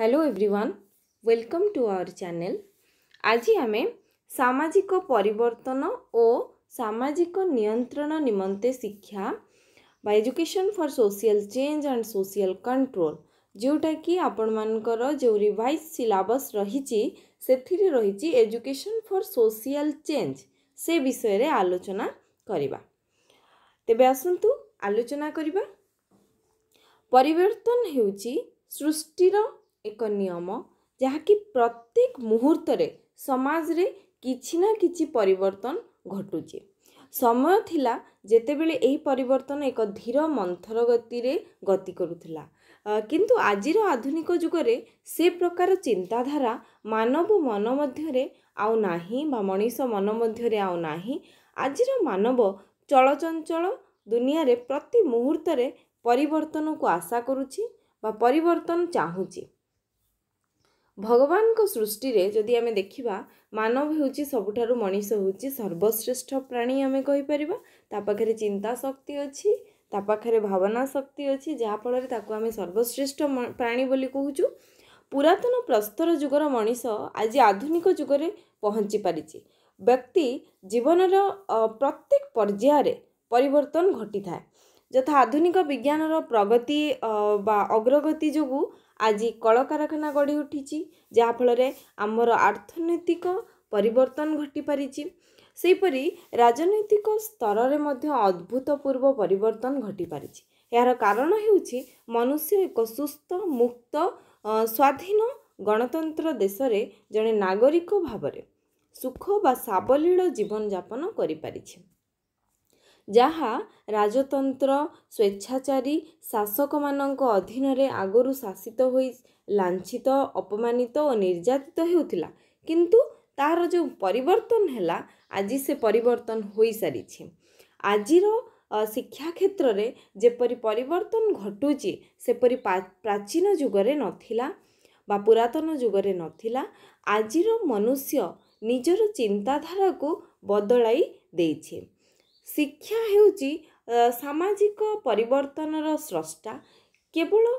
hello everyone welcome to our channel ଆଜି ଆମେ ସାମାଜିକ ପରିବର୍ତ୍ତନ ଓ ସାମାଜିକ ନିୟନ୍ତ୍ରଣ ନିମନ୍ତେ ଶିକ୍ଷା ବା education for social change and social control ଯେଉଁଟାକି ଆପଣମାନଙ୍କର ଯେଉଁ ରିଭାଇଜ୍ ସିଲାବସ୍ ରହିଛି ସେଥିରେ ରହିଛି ଏଜୁକେସନ୍ ଫର୍ ସୋସିଆଲ୍ ଚେଞ୍ଜ ସେ ବିଷୟରେ ଆଲୋଚନା କରିବା ତେବେ ଆସନ୍ତୁ ଆଲୋଚନା କରିବା ପରିବର୍ତ୍ତନ ହେଉଛି ସୃଷ୍ଟିର ଏକ ନିୟମ ଯାହାକି ପ୍ରତ୍ୟେକ ମୁହୂର୍ତ୍ତରେ ସମାଜରେ କିଛି ନା କିଛି ପରିବର୍ତ୍ତନ ଘଟୁଛି ସମୟ ଥିଲା ଯେତେବେଳେ ଏହି ପରିବର୍ତ୍ତନ ଏକ ଧୀର ମନ୍ଥର ଗତିରେ ଗତି କରୁଥିଲା କିନ୍ତୁ ଆଜିର ଆଧୁନିକ ଯୁଗରେ ସେ ପ୍ରକାର ଚିନ୍ତାଧାରା ମାନବ ମନ ମଧ୍ୟରେ ଆଉ ନାହିଁ ବା ମଣିଷ ମନ ମଧ୍ୟରେ ଆଉ ନାହିଁ ଆଜିର ମାନବ ଚଳଚଞ୍ଚଳ ଦୁନିଆରେ ପ୍ରତି ମୁହୂର୍ତ୍ତରେ ପରିବର୍ତ୍ତନକୁ ଆଶା କରୁଛି ବା ପରିବର୍ତ୍ତନ ଚାହୁଁଛି ଭଗବାନଙ୍କ ସୃଷ୍ଟିରେ ଯଦି ଆମେ ଦେଖିବା ମାନବ ହେଉଛି ସବୁଠାରୁ ମଣିଷ ହେଉଛି ସର୍ବଶ୍ରେଷ୍ଠ ପ୍ରାଣୀ ଆମେ କହିପାରିବା ତା ପାଖରେ ଚିନ୍ତା ଶକ୍ତି ଅଛି ତା ପାଖରେ ଭାବନା ଶକ୍ତି ଅଛି ଯାହାଫଳରେ ତାକୁ ଆମେ ସର୍ବଶ୍ରେଷ୍ଠ ପ୍ରାଣୀ ବୋଲି କହୁଛୁ ପୁରାତନ ପ୍ରସ୍ତର ଯୁଗର ମଣିଷ ଆଜି ଆଧୁନିକ ଯୁଗରେ ପହଞ୍ଚି ପାରିଛି ବ୍ୟକ୍ତି ଜୀବନର ପ୍ରତ୍ୟେକ ପର୍ଯ୍ୟାୟରେ ପରିବର୍ତ୍ତନ ଘଟିଥାଏ ଯଥା ଆଧୁନିକ ବିଜ୍ଞାନର ପ୍ରଗତି ବା ଅଗ୍ରଗତି ଯୋଗୁଁ ଆଜି କଳକାରଖାନା ଗଢ଼ି ଉଠିଛି ଯାହାଫଳରେ ଆମର ଆର୍ଥନୈତିକ ପରିବର୍ତ୍ତନ ଘଟିପାରିଛି ସେହିପରି ରାଜନୈତିକ ସ୍ତରରେ ମଧ୍ୟ ଅଦ୍ଭୁତପୂର୍ବ ପରିବର୍ତ୍ତନ ଘଟିପାରିଛି ଏହାର କାରଣ ହେଉଛି ମନୁଷ୍ୟ ଏକ ସୁସ୍ଥ ମୁକ୍ତ ସ୍ୱାଧୀନ ଗଣତନ୍ତ୍ର ଦେଶରେ ଜଣେ ନାଗରିକ ଭାବରେ ସୁଖ ବା ସାବଲୀଳ ଜୀବନଯାପନ କରିପାରିଛି ଯାହା ରାଜତନ୍ତ୍ର ସ୍ୱେଚ୍ଛାଚାରୀ ଶାସକମାନଙ୍କ ଅଧୀନରେ ଆଗରୁ ଶାସିତ ହୋଇ ଲାଞ୍ଛିତ ଅପମାନିତ ଓ ନିର୍ଯାତିତ ହେଉଥିଲା କିନ୍ତୁ ତାହାର ଯେଉଁ ପରିବର୍ତ୍ତନ ହେଲା ଆଜି ସେ ପରିବର୍ତ୍ତନ ହୋଇସାରିଛି ଆଜିର ଶିକ୍ଷା କ୍ଷେତ୍ରରେ ଯେପରି ପରିବର୍ତ୍ତନ ଘଟୁଛି ସେପରି ପ୍ରାଚୀନ ଯୁଗରେ ନଥିଲା ବା ପୁରାତନ ଯୁଗରେ ନଥିଲା ଆଜିର ମନୁଷ୍ୟ ନିଜର ଚିନ୍ତାଧାରାକୁ ବଦଳାଇ ଦେଇଛି ଶିକ୍ଷା ହେଉଛି ସାମାଜିକ ପରିବର୍ତ୍ତନର ସ୍ରଷ୍ଟା କେବଳ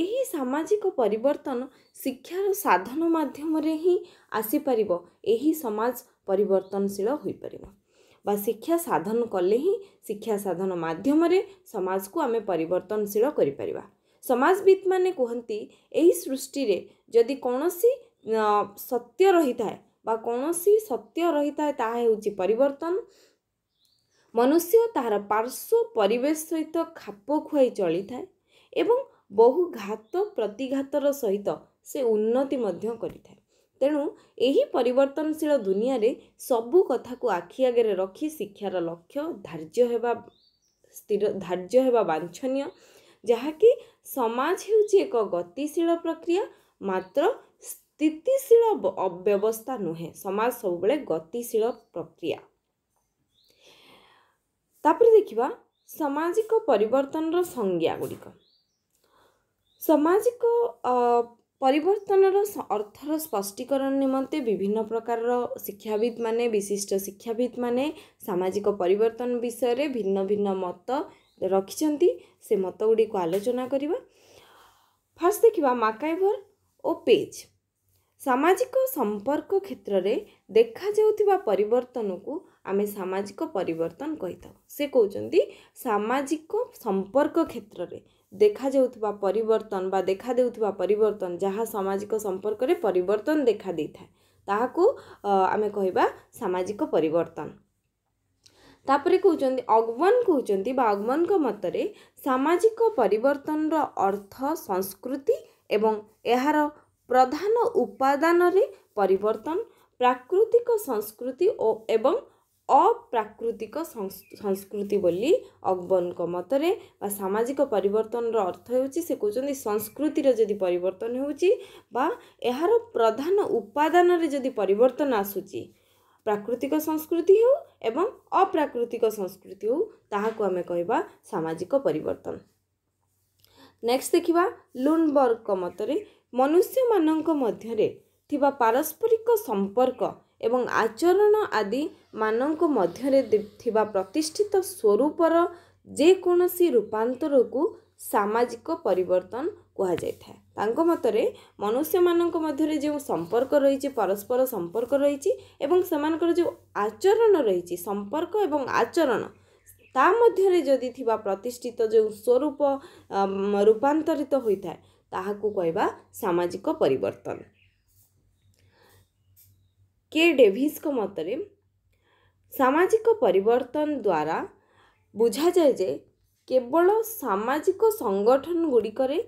ଏହି ସାମାଜିକ ପରିବର୍ତ୍ତନ ଶିକ୍ଷାର ସାଧନ ମାଧ୍ୟମରେ ହିଁ ଆସିପାରିବ ଏହି ସମାଜ ପରିବର୍ତ୍ତନଶୀଳ ହୋଇପାରିବ ବା ଶିକ୍ଷା ସାଧନ କଲେ ହିଁ ଶିକ୍ଷା ସାଧନ ମାଧ୍ୟମରେ ସମାଜକୁ ଆମେ ପରିବର୍ତ୍ତନଶୀଳ କରିପାରିବା ସମାଜବିତ୍ମାନେ କୁହନ୍ତି ଏହି ସୃଷ୍ଟିରେ ଯଦି କୌଣସି ସତ୍ୟ ରହିଥାଏ ବା କୌଣସି ସତ୍ୟ ରହିଥାଏ ତାହା ହେଉଛି ପରିବର୍ତ୍ତନ ମନୁଷ୍ୟ ତାହାର ପାର୍ଶ୍ୱ ପରିବେଶ ସହିତ ଖାପ ଖୁଆଇ ଚଳିଥାଏ ଏବଂ ବହୁ ଘାତ ପ୍ରତିଘାତର ସହିତ ସେ ଉନ୍ନତି ମଧ୍ୟ କରିଥାଏ ତେଣୁ ଏହି ପରିବର୍ତ୍ତନଶୀଳ ଦୁନିଆରେ ସବୁ କଥାକୁ ଆଖି ଆଗରେ ରଖି ଶିକ୍ଷାର ଲକ୍ଷ୍ୟ ଧାର୍ଯ୍ୟ ହେବା ସ୍ଥିର ଧାର୍ଯ୍ୟ ହେବା ବାଞ୍ଛନୀୟ ଯାହାକି ସମାଜ ହେଉଛି ଏକ ଗତିଶୀଳ ପ୍ରକ୍ରିୟା ମାତ୍ର ସ୍ଥିତିଶୀଳ ବ୍ୟବସ୍ଥା ନୁହେଁ ସମାଜ ସବୁବେଳେ ଗତିଶୀଳ ପ୍ରକ୍ରିୟା ତାପରେ ଦେଖିବା ସାମାଜିକ ପରିବର୍ତ୍ତନର ସଂଜ୍ଞା ଗୁଡ଼ିକ ସାମାଜିକ ପରିବର୍ତ୍ତନର ଅର୍ଥର ସ୍ପଷ୍ଟୀକରଣ ନିମନ୍ତେ ବିଭିନ୍ନ ପ୍ରକାରର ଶିକ୍ଷାବିତ୍ମାନେ ବିଶିଷ୍ଟ ଶିକ୍ଷାବିତ୍ମାନେ ସାମାଜିକ ପରିବର୍ତ୍ତନ ବିଷୟରେ ଭିନ୍ନ ଭିନ୍ନ ମତ ରଖିଛନ୍ତି ସେ ମତଗୁଡ଼ିକୁ ଆଲୋଚନା କରିବା ଫାର୍ଷ୍ଟ ଦେଖିବା ମାକାଇଭର ଓ ପେଜ୍ ସାମାଜିକ ସମ୍ପର୍କ କ୍ଷେତ୍ରରେ ଦେଖାଯାଉଥିବା ପରିବର୍ତ୍ତନକୁ ଆମେ ସାମାଜିକ ପରିବର୍ତ୍ତନ କହିଥାଉ ସେ କହୁଛନ୍ତି ସାମାଜିକ ସମ୍ପର୍କ କ୍ଷେତ୍ରରେ ଦେଖାଯାଉଥିବା ପରିବର୍ତ୍ତନ ବା ଦେଖାଦେଉଥିବା ପରିବର୍ତ୍ତନ ଯାହା ସାମାଜିକ ସମ୍ପର୍କରେ ପରିବର୍ତ୍ତନ ଦେଖାଦେଇଥାଏ ତାହାକୁ ଆମେ କହିବା ସାମାଜିକ ପରିବର୍ତ୍ତନ ତାପରେ କହୁଛନ୍ତି ଅଗବନ କହୁଛନ୍ତି ବା ଅଗବନଙ୍କ ମତରେ ସାମାଜିକ ପରିବର୍ତ୍ତନର ଅର୍ଥ ସଂସ୍କୃତି ଏବଂ ଏହାର ପ୍ରଧାନ ଉପାଦାନରେ ପରିବର୍ତ୍ତନ ପ୍ରାକୃତିକ ସଂସ୍କୃତି ଓ ଏବଂ ଅପ୍ରାକୃତିକ ସଂସ୍କୃତି ବୋଲି ଅକବରଙ୍କ ମତରେ ବା ସାମାଜିକ ପରିବର୍ତ୍ତନର ଅର୍ଥ ହେଉଛି ସେ କହୁଛନ୍ତି ସଂସ୍କୃତିର ଯଦି ପରିବର୍ତ୍ତନ ହେଉଛି ବା ଏହାର ପ୍ରଧାନ ଉପାଦାନରେ ଯଦି ପରିବର୍ତ୍ତନ ଆସୁଛି ପ୍ରାକୃତିକ ସଂସ୍କୃତି ହେଉ ଏବଂ ଅପ୍ରାକୃତିକ ସଂସ୍କୃତି ହେଉ ତାହାକୁ ଆମେ କହିବା ସାମାଜିକ ପରିବର୍ତ୍ତନ ନେକ୍ସଟ ଦେଖିବା ଲୁନବର୍ଗଙ୍କ ମତରେ ମନୁଷ୍ୟମାନଙ୍କ ମଧ୍ୟରେ ଥିବା ପାରସ୍ପରିକ ସମ୍ପର୍କ ଏବଂ ଆଚରଣ ଆଦି ମାନଙ୍କ ମଧ୍ୟରେ ଥିବା ପ୍ରତିଷ୍ଠିତ ସ୍ୱରୂପର ଯେକୌଣସି ରୂପାନ୍ତରକୁ ସାମାଜିକ ପରିବର୍ତ୍ତନ କୁହାଯାଇଥାଏ ତାଙ୍କ ମତରେ ମନୁଷ୍ୟମାନଙ୍କ ମଧ୍ୟରେ ଯେଉଁ ସମ୍ପର୍କ ରହିଛି ପରସ୍ପର ସମ୍ପର୍କ ରହିଛି ଏବଂ ସେମାନଙ୍କର ଯେଉଁ ଆଚରଣ ରହିଛି ସମ୍ପର୍କ ଏବଂ ଆଚରଣ ତା ମଧ୍ୟରେ ଯଦି ଥିବା ପ୍ରତିଷ୍ଠିତ ଯେଉଁ ସ୍ୱରୂପ ରୂପାନ୍ତରିତ ହୋଇଥାଏ ତାହାକୁ କହିବା ସାମାଜିକ ପରିବର୍ତ୍ତନ କେ ଡେଭିସ୍ଙ୍କ ମତରେ ସାମାଜିକ ପରିବର୍ତ୍ତନ ଦ୍ୱାରା ବୁଝାଯାଏ ଯେ କେବଳ ସାମାଜିକ ସଂଗଠନ ଗୁଡ଼ିକରେ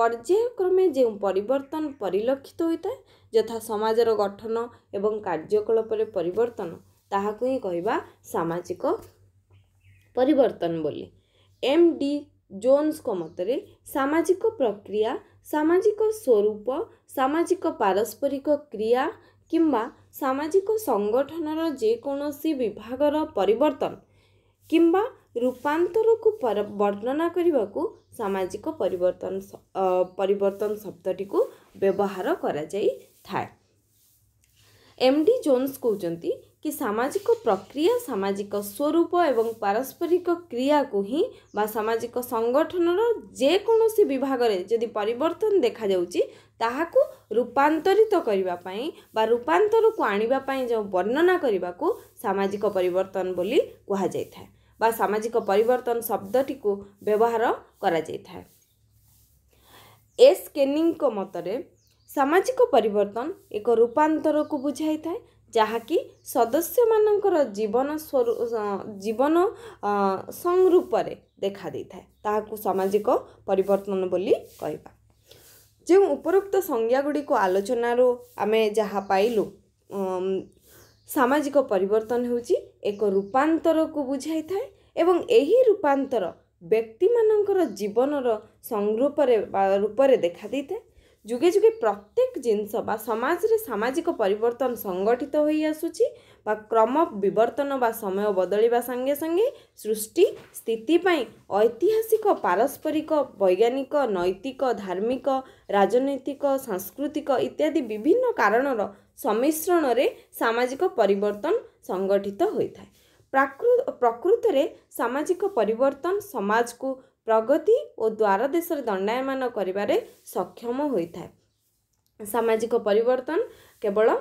ପର୍ଯ୍ୟାୟକ୍ରମେ ଯେଉଁ ପରିବର୍ତ୍ତନ ପରିଲକ୍ଷିତ ହୋଇଥାଏ ଯଥା ସମାଜର ଗଠନ ଏବଂ କାର୍ଯ୍ୟକଳାପରେ ପରିବର୍ତ୍ତନ ତାହାକୁ ହିଁ କହିବା ସାମାଜିକ ପରିବର୍ତ୍ତନ ବୋଲି ଏମ୍ ଡି ଜୋନ୍ସଙ୍କ ମତରେ ସାମାଜିକ ପ୍ରକ୍ରିୟା ସାମାଜିକ ସ୍ୱରୂପ ସାମାଜିକ ପାରସ୍ପରିକ କ୍ରିୟା କିମ୍ବା ସାମାଜିକ ସଂଗଠନର ଯେକୌଣସି ବିଭାଗର ପରିବର୍ତ୍ତନ କିମ୍ବା ରୂପାନ୍ତରକୁ ବର୍ଣ୍ଣନା କରିବାକୁ ସାମାଜିକ ପରିବର୍ତ୍ତନ ପରିବର୍ତ୍ତନ ଶବ୍ଦଟିକୁ ବ୍ୟବହାର କରାଯାଇଥାଏ ଏମ୍ ଡି ଜୋନ୍ସ କହୁଛନ୍ତି କି ସାମାଜିକ ପ୍ରକ୍ରିୟା ସାମାଜିକ ସ୍ୱରୂପ ଏବଂ ପାରସ୍ପରିକ କ୍ରିୟାକୁ ହିଁ ବା ସାମାଜିକ ସଂଗଠନର ଯେକୌଣସି ବିଭାଗରେ ଯଦି ପରିବର୍ତ୍ତନ ଦେଖାଯାଉଛି ତାହାକୁ ରୂପାନ୍ତରିତ କରିବା ପାଇଁ ବା ରୂପାନ୍ତରକୁ ଆଣିବା ପାଇଁ ଯେଉଁ ବର୍ଣ୍ଣନା କରିବାକୁ ସାମାଜିକ ପରିବର୍ତ୍ତନ ବୋଲି କୁହାଯାଇଥାଏ ବା ସାମାଜିକ ପରିବର୍ତ୍ତନ ଶବ୍ଦଟିକୁ ବ୍ୟବହାର କରାଯାଇଥାଏ ଏସ୍ କେନିଙ୍କ ମତରେ ସାମାଜିକ ପରିବର୍ତ୍ତନ ଏକ ରୂପାନ୍ତରକୁ ବୁଝାଇଥାଏ ଯାହାକି ସଦସ୍ୟମାନଙ୍କର ଜୀବନ ସ୍ୱରୂ ଜୀବନ ସଂରୂପରେ ଦେଖାଦେଇଥାଏ ତାହାକୁ ସାମାଜିକ ପରିବର୍ତ୍ତନ ବୋଲି କହିବା ଯେଉଁ ଉପରୋକ୍ତ ସଂଜ୍ଞାଗୁଡ଼ିକୁ ଆଲୋଚନାରୁ ଆମେ ଯାହା ପାଇଲୁ ସାମାଜିକ ପରିବର୍ତ୍ତନ ହେଉଛି ଏକ ରୂପାନ୍ତରକୁ ବୁଝାଇଥାଏ ଏବଂ ଏହି ରୂପାନ୍ତର ବ୍ୟକ୍ତିମାନଙ୍କର ଜୀବନର ସଂରୂପରେ ବା ରୂପରେ ଦେଖାଦେଇଥାଏ ଯୁଗେ ଯୁଗେ ପ୍ରତ୍ୟେକ ଜିନିଷ ବା ସମାଜରେ ସାମାଜିକ ପରିବର୍ତ୍ତନ ସଂଗଠିତ ହୋଇ ଆସୁଛି ବା କ୍ରମ ବିବର୍ତ୍ତନ ବା ସମୟ ବଦଳିବା ସାଙ୍ଗେ ସାଙ୍ଗେ ସୃଷ୍ଟି ସ୍ଥିତି ପାଇଁ ଐତିହାସିକ ପାରସ୍ପରିକ ବୈଜ୍ଞାନିକ ନୈତିକ ଧାର୍ମିକ ରାଜନୈତିକ ସାଂସ୍କୃତିକ ଇତ୍ୟାଦି ବିଭିନ୍ନ କାରଣର ସମ୍ମିଶ୍ରଣରେ ସାମାଜିକ ପରିବର୍ତ୍ତନ ସଂଗଠିତ ହୋଇଥାଏ ପ୍ରାକୃ ପ୍ରକୃତରେ ସାମାଜିକ ପରିବର୍ତ୍ତନ ସମାଜକୁ ପ୍ରଗତି ଓ ଦ୍ୱାର ଦେଶରେ ଦଣ୍ଡାୟମାନ କରିବାରେ ସକ୍ଷମ ହୋଇଥାଏ ସାମାଜିକ ପରିବର୍ତ୍ତନ କେବଳ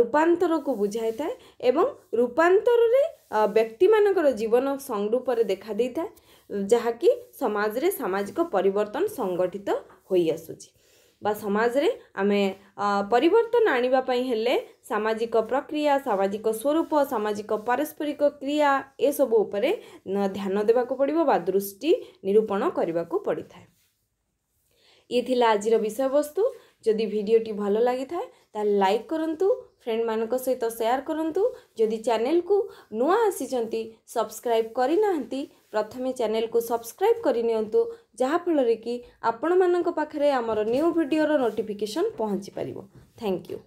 ରୂପାନ୍ତରକୁ ବୁଝାଇଥାଏ ଏବଂ ରୂପାନ୍ତରରେ ବ୍ୟକ୍ତିମାନଙ୍କର ଜୀବନ ସଂରୂପରେ ଦେଖାଦେଇଥାଏ ଯାହାକି ସମାଜରେ ସାମାଜିକ ପରିବର୍ତ୍ତନ ସଂଗଠିତ ହୋଇଆସୁଛି ବା ସମାଜରେ ଆମେ ପରିବର୍ତ୍ତନ ଆଣିବା ପାଇଁ ହେଲେ ସାମାଜିକ ପ୍ରକ୍ରିୟା ସାମାଜିକ ସ୍ୱରୂପ ସାମାଜିକ ପାରସ୍ପରିକ କ୍ରିୟା ଏସବୁ ଉପରେ ଧ୍ୟାନ ଦେବାକୁ ପଡ଼ିବ ବା ଦୃଷ୍ଟି ନିରୂପଣ କରିବାକୁ ପଡ଼ିଥାଏ ଇଏ ଥିଲା ଆଜିର ବିଷୟବସ୍ତୁ ଯଦି ଭିଡ଼ିଓଟି ଭଲ ଲାଗିଥାଏ ତାହେଲେ ଲାଇକ୍ କରନ୍ତୁ ଫ୍ରେଣ୍ଡମାନଙ୍କ ସହିତ ସେୟାର କରନ୍ତୁ ଯଦି ଚ୍ୟାନେଲକୁ ନୂଆ ଆସିଛନ୍ତି ସବସ୍କ୍ରାଇବ୍ କରିନାହାନ୍ତି ପ୍ରଥମେ ଚ୍ୟାନେଲକୁ ସବସ୍କ୍ରାଇବ୍ କରିନିଅନ୍ତୁ ଯାହାଫଳରେ କି ଆପଣମାନଙ୍କ ପାଖରେ ଆମର ନ୍ୟୁ ଭିଡ଼ିଓର ନୋଟିଫିକେସନ୍ ପହଞ୍ଚିପାରିବ ଥ୍ୟାଙ୍କ ୟୁ